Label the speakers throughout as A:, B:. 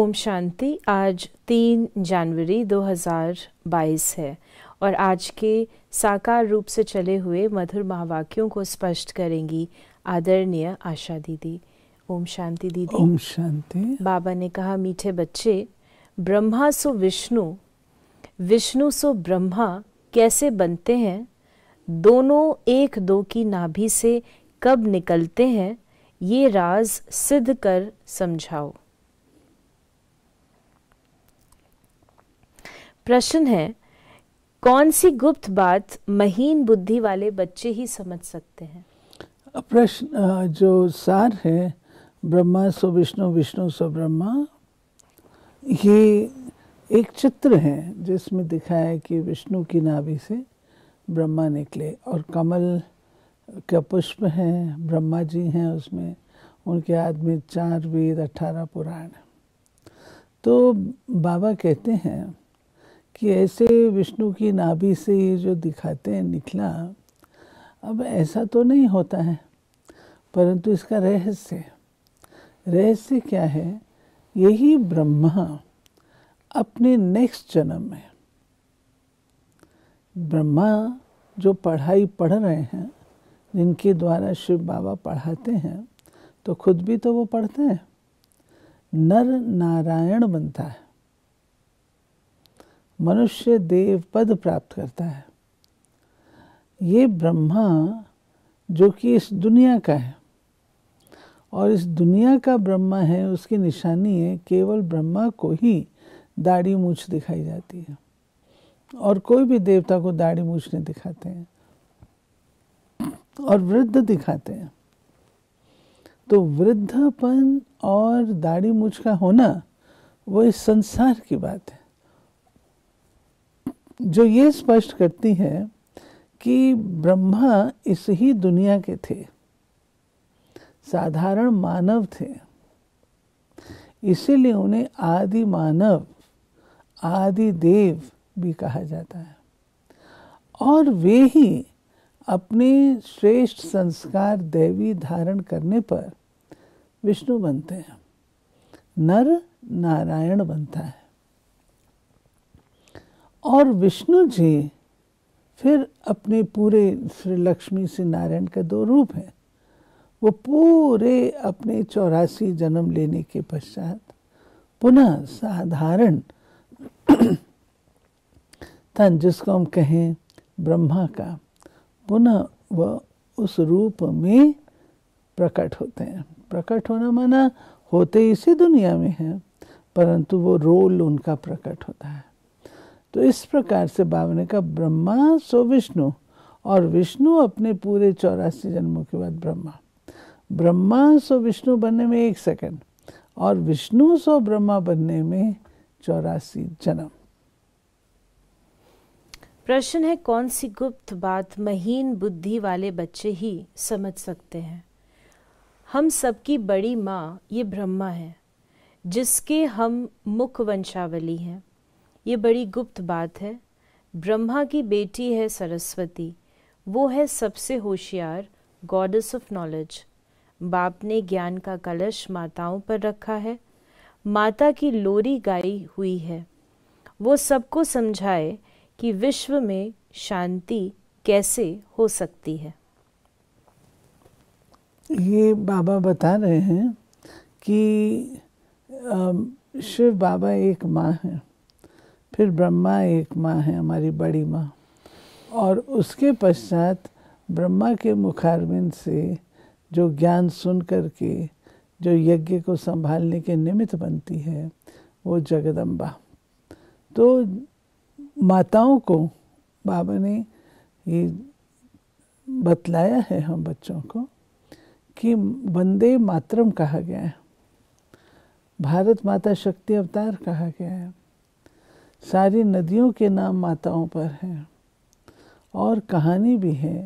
A: ओम शांति आज तीन जनवरी 2022 है और आज के साकार रूप से चले हुए मधुर महावाक्यों को स्पष्ट करेंगी आदरणीय आशा दीदी ओम शांति दीदी ओम शांति बाबा ने कहा मीठे बच्चे ब्रह्मा सो विष्णु विष्णु सो ब्रह्मा कैसे बनते हैं दोनों एक दो की नाभि से कब निकलते हैं ये राज सिद्ध कर समझाओ प्रश्न है कौन सी गुप्त बात महीन बुद्धि वाले बच्चे ही समझ सकते हैं
B: प्रश्न जो सार है ब्रह्मा सो विष्णु विष्णु सो ब्रह्मा ये एक चित्र है जिसमें दिखाया है कि विष्णु की नाभि से ब्रह्मा निकले और कमल का पुष्प है ब्रह्मा जी हैं उसमें उनके आदमी चार वेद अठारह पुराण तो बाबा कहते हैं कि ऐसे विष्णु की नाभि से ये जो दिखाते हैं निकला अब ऐसा तो नहीं होता है परंतु इसका रहस्य रहस्य क्या है यही ब्रह्मा अपने नेक्स्ट जन्म में ब्रह्मा जो पढ़ाई पढ़ रहे हैं जिनके द्वारा शिव बाबा पढ़ाते हैं तो खुद भी तो वो पढ़ते हैं नर नारायण बनता है मनुष्य देव पद प्राप्त करता है ये ब्रह्मा जो कि इस दुनिया का है और इस दुनिया का ब्रह्मा है उसकी निशानी है केवल ब्रह्मा को ही दाढ़ी मूछ दिखाई जाती है और कोई भी देवता को दाढ़ी मूछ नहीं दिखाते हैं और वृद्ध दिखाते हैं तो वृद्धपन और दाढ़ी मूछ का होना वो इस संसार की बात है जो ये स्पष्ट करती हैं कि ब्रह्मा इस ही दुनिया के थे साधारण मानव थे इसीलिए उन्हें आदि मानव आदि देव भी कहा जाता है और वे ही अपने श्रेष्ठ संस्कार देवी धारण करने पर विष्णु बनते हैं नर नारायण बनता है और विष्णु जी फिर अपने पूरे श्री लक्ष्मी श्री नारायण के दो रूप हैं वो पूरे अपने चौरासी जन्म लेने के पश्चात पुनः साधारण तन जिसको हम कहें ब्रह्मा का पुनः वह उस रूप में प्रकट होते हैं प्रकट होना माना होते इसी दुनिया में हैं परंतु वो रोल उनका प्रकट होता है तो इस प्रकार से भावने का ब्रह्मा सो विष्णु और विष्णु अपने पूरे चौरासी जन्मों के बाद ब्रह्मा ब्रह्मा सो विष्णु बनने में एक सेकंड और विष्णु सो ब्रह्मा बनने में चौरासी जन्म
A: प्रश्न है कौन सी गुप्त बात महीन बुद्धि वाले बच्चे ही समझ सकते हैं हम सबकी बड़ी माँ ये ब्रह्मा है जिसके हम मुख वंशावली हैं ये बड़ी गुप्त बात है ब्रह्मा की बेटी है सरस्वती वो है सबसे होशियार गॉडेस ऑफ नॉलेज बाप ने ज्ञान का कलश माताओं पर रखा है माता की लोरी गाई हुई है वो सबको समझाए कि विश्व में शांति कैसे हो सकती है
B: ये बाबा बता रहे हैं कि शिव बाबा एक माँ है फिर ब्रह्मा एक माँ है हमारी बड़ी माँ और उसके पश्चात ब्रह्मा के मुखारविंद से जो ज्ञान सुन करके जो यज्ञ को संभालने के निमित्त बनती है वो जगदम्बा तो माताओं को बाबा ने ये बतलाया है हम बच्चों को कि वंदे मातरम कहा गया है भारत माता शक्ति अवतार कहा गया है सारी नदियों के नाम माताओं पर हैं और कहानी भी है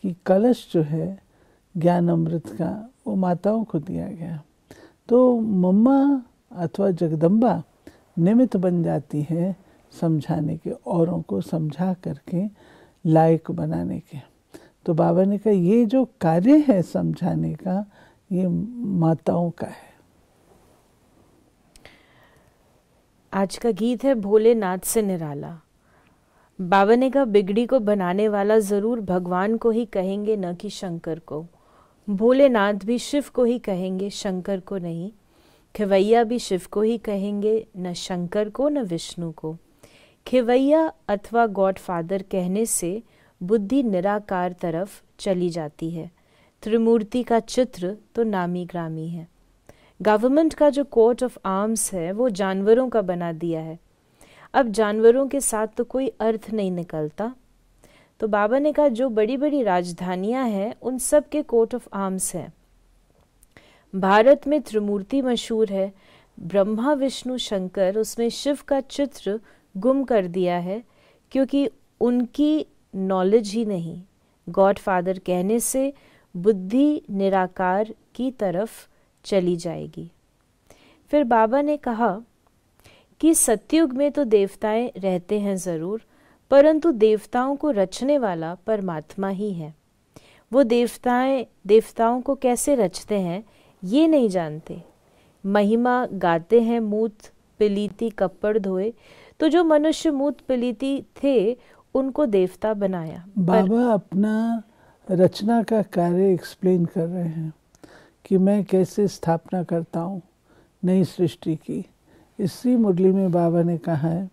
B: कि कलश जो है ज्ञान अमृत का वो माताओं को दिया गया तो मम्मा अथवा जगदम्बा निमित्त बन जाती है समझाने के औरों को समझा करके लायक बनाने के तो बाबा ने कहा ये जो कार्य है समझाने का ये माताओं का है
A: आज का गीत है भोलेनाथ से निराला बाबा ने कहा बिगड़ी को बनाने वाला ज़रूर भगवान को ही कहेंगे न कि शंकर को भोलेनाथ भी शिव को ही कहेंगे शंकर को नहीं खिवैया भी शिव को ही कहेंगे न शंकर को न विष्णु को खिवैया अथवा गॉड फादर कहने से बुद्धि निराकार तरफ चली जाती है त्रिमूर्ति का चित्र तो नामी ग्रामी है गवर्नमेंट का जो कोर्ट ऑफ आर्म्स है वो जानवरों का बना दिया है अब जानवरों के साथ तो कोई अर्थ नहीं निकलता तो बाबा ने कहा जो बड़ी बड़ी राजधानियां हैं उन सब के कोर्ट ऑफ आर्म्स हैं भारत में त्रिमूर्ति मशहूर है ब्रह्मा विष्णु शंकर उसमें शिव का चित्र गुम कर दिया है क्योंकि उनकी नॉलेज ही नहीं गॉड फादर कहने से बुद्धि निराकार की तरफ चली जाएगी फिर बाबा ने कहा कि सत्युग में तो देवताएं रहते हैं ज़रूर परंतु देवताओं को रचने वाला परमात्मा ही है वो देवताएं देवताओं को कैसे रचते हैं ये नहीं जानते महिमा गाते हैं मूत पिलीति कपड़ धोए तो जो मनुष्य मूत पिलीति थे उनको देवता बनाया बाबा
B: पर... अपना रचना का कार्य एक्सप्लेन कर रहे हैं कि मैं कैसे स्थापना करता हूँ नई सृष्टि की इसी मुरली में बाबा ने कहा है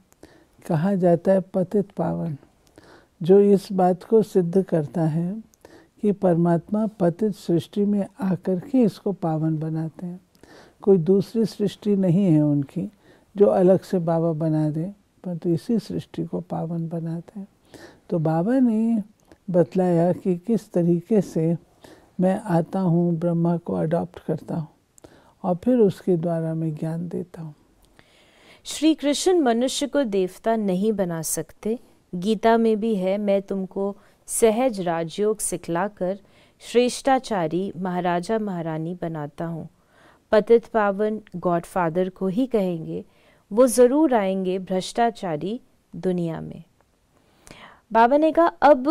B: कहा जाता है पतित पावन जो इस बात को सिद्ध करता है कि परमात्मा पतित सृष्टि में आकर के इसको पावन बनाते हैं कोई दूसरी सृष्टि नहीं है उनकी जो अलग से बाबा बना दे परंतु तो इसी सृष्टि को पावन बनाते हैं तो बाबा ने बतलाया कि किस तरीके से मैं आता हूँ ब्रह्मा को अडॉप्ट करता हूँ और फिर उसके द्वारा मैं ज्ञान देता हूँ
A: श्री कृष्ण मनुष्य को देवता नहीं बना सकते गीता में भी है मैं तुमको सहज राजयोग सिखलाकर श्रेष्ठाचारी महाराजा महारानी बनाता हूँ पतित पावन गॉडफादर को ही कहेंगे वो ज़रूर आएंगे भ्रष्टाचारी दुनिया में बाबा ने कहा अब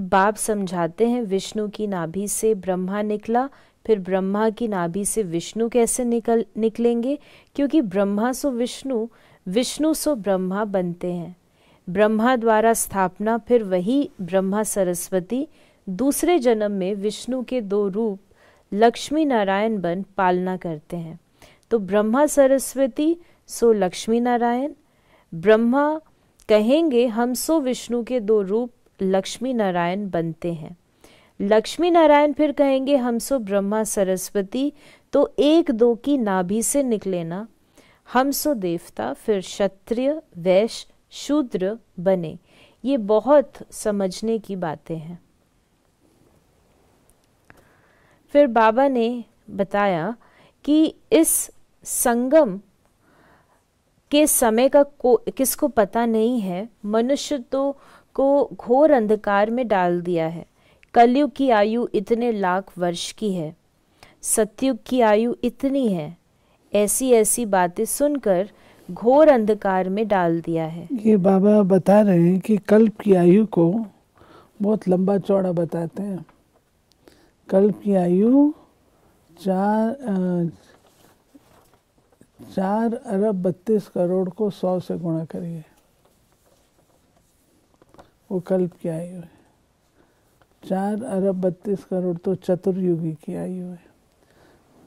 A: बाप समझाते हैं विष्णु की नाभि से ब्रह्मा निकला फिर ब्रह्मा की नाभि से विष्णु कैसे निकल निकलेंगे क्योंकि ब्रह्मा सो विष्णु विष्णु सो ब्रह्मा बनते हैं ब्रह्मा द्वारा स्थापना फिर वही ब्रह्मा सरस्वती दूसरे जन्म में विष्णु के दो रूप लक्ष्मी नारायण बन पालना करते हैं तो ब्रह्मा सरस्वती सो लक्ष्मी नारायण ब्रह्मा कहेंगे हम सो विष्णु के दो रूप लक्ष्मी नारायण बनते हैं लक्ष्मी नारायण फिर कहेंगे हम सो ब्रह्मा सरस्वती तो एक दो की नाभि से निकले ना हम सो देवता फिर क्षत्रिय वैश्य शूद्र बने ये बहुत समझने की बातें हैं फिर बाबा ने बताया कि इस संगम के समय का को किसको पता नहीं है मनुष्य तो को घोर अंधकार में डाल दिया है कलयुग की आयु इतने लाख वर्ष की है सत्युग की आयु इतनी है ऐसी ऐसी बातें सुनकर घोर अंधकार में डाल दिया है
B: ये बाबा बता रहे हैं कि कल्प की आयु को बहुत लंबा चौड़ा बताते हैं कल्प की आयु चार चार अरब बत्तीस करोड़ को सौ से गुणा करिए वो कल्प की आयु है चार अरब बत्तीस करोड़ तो चतुर्युगी की आयु है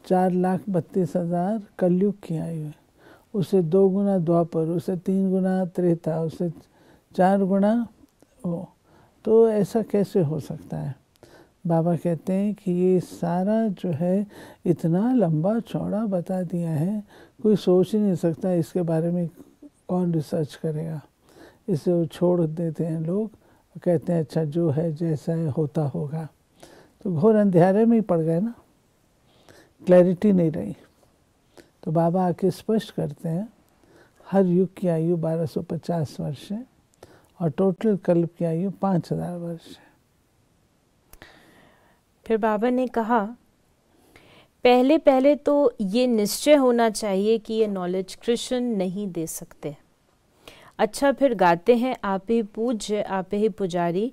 B: चार लाख बत्तीस हजार कलयुग की आयु है उसे दो गुना द्वापर उसे तीन गुना त्रेता उसे चार गुना वो तो ऐसा कैसे हो सकता है बाबा कहते हैं कि ये सारा जो है इतना लंबा चौड़ा बता दिया है कोई सोच ही नहीं सकता इसके बारे में कौन रिसर्च करेगा इसे छोड़ देते हैं लोग कहते हैं अच्छा जो है जैसा है होता होगा तो घोर अंधेरे में ही पड़ गए ना क्लैरिटी नहीं रही तो बाबा आके स्पष्ट करते हैं हर युग की आयु 1250 वर्ष है और टोटल कल्प की आयु 5000 वर्ष है
A: फिर बाबा ने कहा पहले पहले तो ये निश्चय होना चाहिए कि ये नॉलेज कृष्ण नहीं दे सकते अच्छा फिर गाते हैं आप ही पूज्य आप ही पुजारी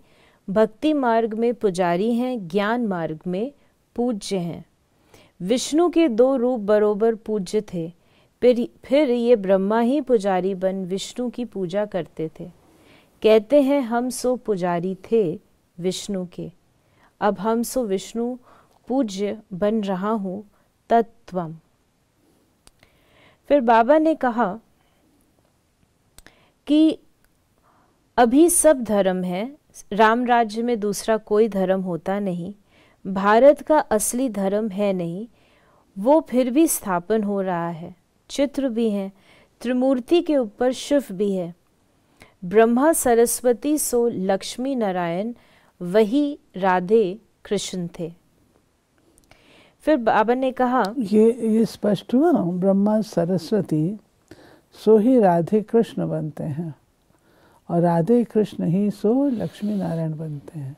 A: भक्ति मार्ग में पुजारी हैं ज्ञान मार्ग में पूज्य हैं विष्णु के दो रूप बरोबर पूज्य थे फिर फिर ये ब्रह्मा ही पुजारी बन विष्णु की पूजा करते थे कहते हैं हम सो पुजारी थे विष्णु के अब हम सो विष्णु पूज्य बन रहा हूँ तत्वम फिर बाबा ने कहा कि अभी सब धर्म है राम राज्य में दूसरा कोई धर्म होता नहीं भारत का असली धर्म है नहीं वो फिर भी स्थापन हो रहा है चित्र भी हैं त्रिमूर्ति के ऊपर शिव भी है ब्रह्मा सरस्वती सो लक्ष्मी नारायण वही राधे कृष्ण थे फिर बाबा ने कहा ये
B: ये स्पष्ट हुआ ना ब्रह्मा सरस्वती सो ही राधे कृष्ण बनते हैं और राधे कृष्ण ही सो लक्ष्मी नारायण बनते हैं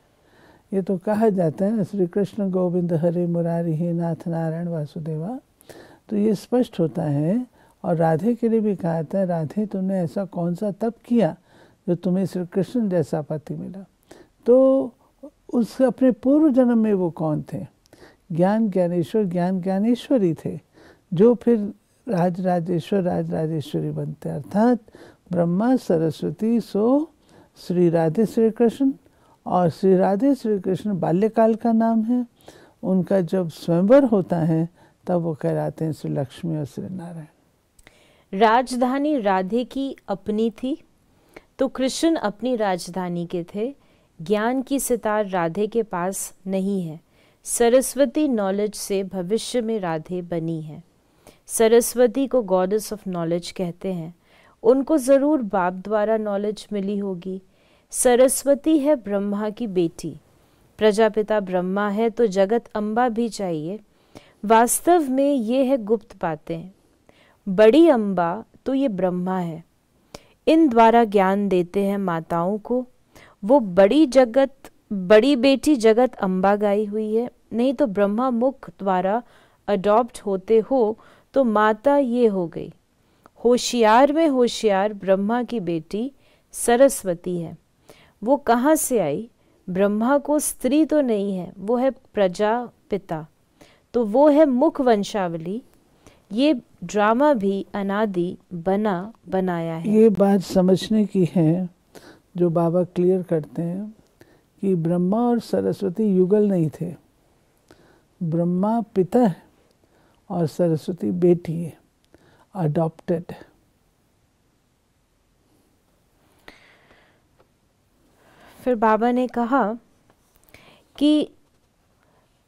B: ये तो कहा जाता है ना श्री कृष्ण गोविंद हरे मुरारी ही नाथ नारायण वासुदेवा तो ये स्पष्ट होता है और राधे के लिए भी कहा था राधे तुमने ऐसा कौन सा तप किया जो तुम्हें श्री कृष्ण जैसा पति मिला तो उस अपने पूर्व जन्म में वो कौन थे ज्ञान ज्ञानेश्वर ज्ञान ज्ञानेश्वरी थे जो फिर राज राजेश्वर राज राजेश्वरी बनते हैं अर्थात ब्रह्मा सरस्वती सो श्री राधे श्री कृष्ण और श्री राधे श्री कृष्ण बाल्यकाल का नाम है उनका जब स्वयंवर होता है तब वो कहलाते हैं श्री लक्ष्मी और श्री नारायण
A: राजधानी राधे की अपनी थी तो कृष्ण अपनी राजधानी के थे ज्ञान की सितार राधे के पास नहीं है सरस्वती नॉलेज से भविष्य में राधे बनी है सरस्वती को गॉडेस ऑफ नॉलेज कहते हैं उनको ज़रूर बाप द्वारा नॉलेज मिली होगी सरस्वती है ब्रह्मा की बेटी प्रजापिता ब्रह्मा है तो जगत अम्बा भी चाहिए वास्तव में ये है गुप्त बातें बड़ी अम्बा तो ये ब्रह्मा है इन द्वारा ज्ञान देते हैं माताओं को वो बड़ी जगत बड़ी बेटी जगत अम्बा गाई हुई है नहीं तो ब्रह्मा मुख द्वारा अडॉप्ट होते हो तो माता ये हो गई होशियार में होशियार ब्रह्मा की बेटी सरस्वती है वो कहाँ से आई ब्रह्मा को स्त्री तो नहीं है वो है प्रजा पिता तो वो है मुख वंशावली ये ड्रामा भी अनादि बना बनाया है ये
B: बात समझने की है जो बाबा क्लियर करते हैं कि ब्रह्मा और सरस्वती युगल नहीं थे ब्रह्मा पिता है और सरस्वती बेटी अडॉप्टेड
A: फिर बाबा ने कहा कि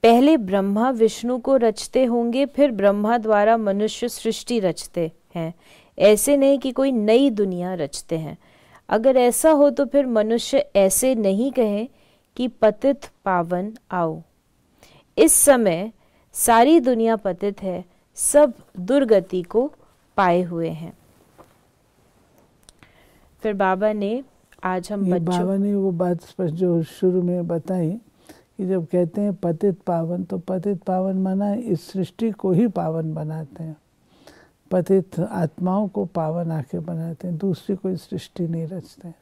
A: पहले ब्रह्मा विष्णु को रचते होंगे फिर ब्रह्मा द्वारा मनुष्य सृष्टि रचते हैं ऐसे नहीं कि कोई नई दुनिया रचते हैं अगर ऐसा हो तो फिर मनुष्य ऐसे नहीं कहें कि पतित पावन आओ इस समय सारी दुनिया पतित है सब दुर्गति को पाए हुए हैं फिर बाबा ने आज हम बच्चों बाबा
B: ने वो बात जो शुरू में बताई कि जब कहते हैं पतित पावन तो पतित पावन माना इस सृष्टि को ही पावन बनाते हैं पतित आत्माओं को पावन आके बनाते हैं दूसरी कोई सृष्टि नहीं रचते हैं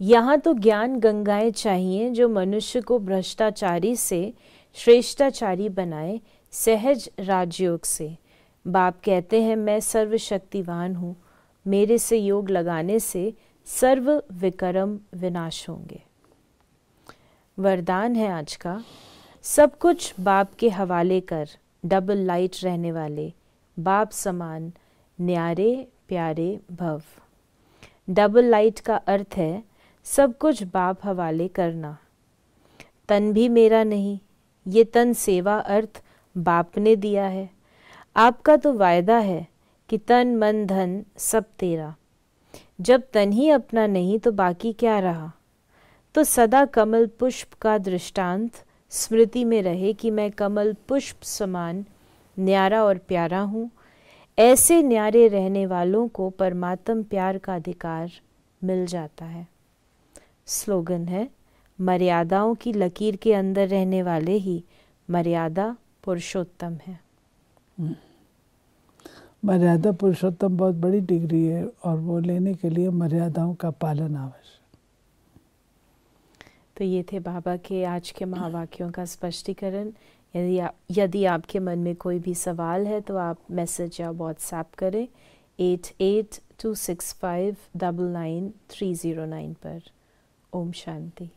A: यहाँ तो ज्ञान गंगाएं चाहिए जो मनुष्य को भ्रष्टाचारी से श्रेष्ठाचारी बनाए सहज राजयोग से बाप कहते हैं मैं सर्वशक्तिवान हूँ मेरे से योग लगाने से सर्व विक्रम विनाश होंगे वरदान है आज का सब कुछ बाप के हवाले कर डबल लाइट रहने वाले बाप समान न्यारे प्यारे भव डबल लाइट का अर्थ है सब कुछ बाप हवाले करना तन भी मेरा नहीं ये तन सेवा अर्थ बाप ने दिया है आपका तो वायदा है कि तन मन धन सब तेरा जब तन ही अपना नहीं तो बाकी क्या रहा तो सदा कमल पुष्प का दृष्टांत स्मृति में रहे कि मैं कमल पुष्प समान न्यारा और प्यारा हूँ ऐसे न्यारे रहने वालों को परमात्म प्यार का अधिकार मिल जाता है स्लोगन है मर्यादाओं की लकीर के अंदर रहने वाले ही मर्यादा पुरुषोत्तम है
B: हम्म। मर्यादा पुरुषोत्तम बहुत बड़ी डिग्री है और वो लेने के लिए मर्यादाओं का पालन आवश्यक
A: तो ये थे बाबा के आज के महावाक्यों का स्पष्टीकरण यदि आप यदि आपके मन में कोई भी सवाल है तो आप मैसेज या व्हाट्सएप करें eight eight two six five double nine three zero nine पर ओम शांति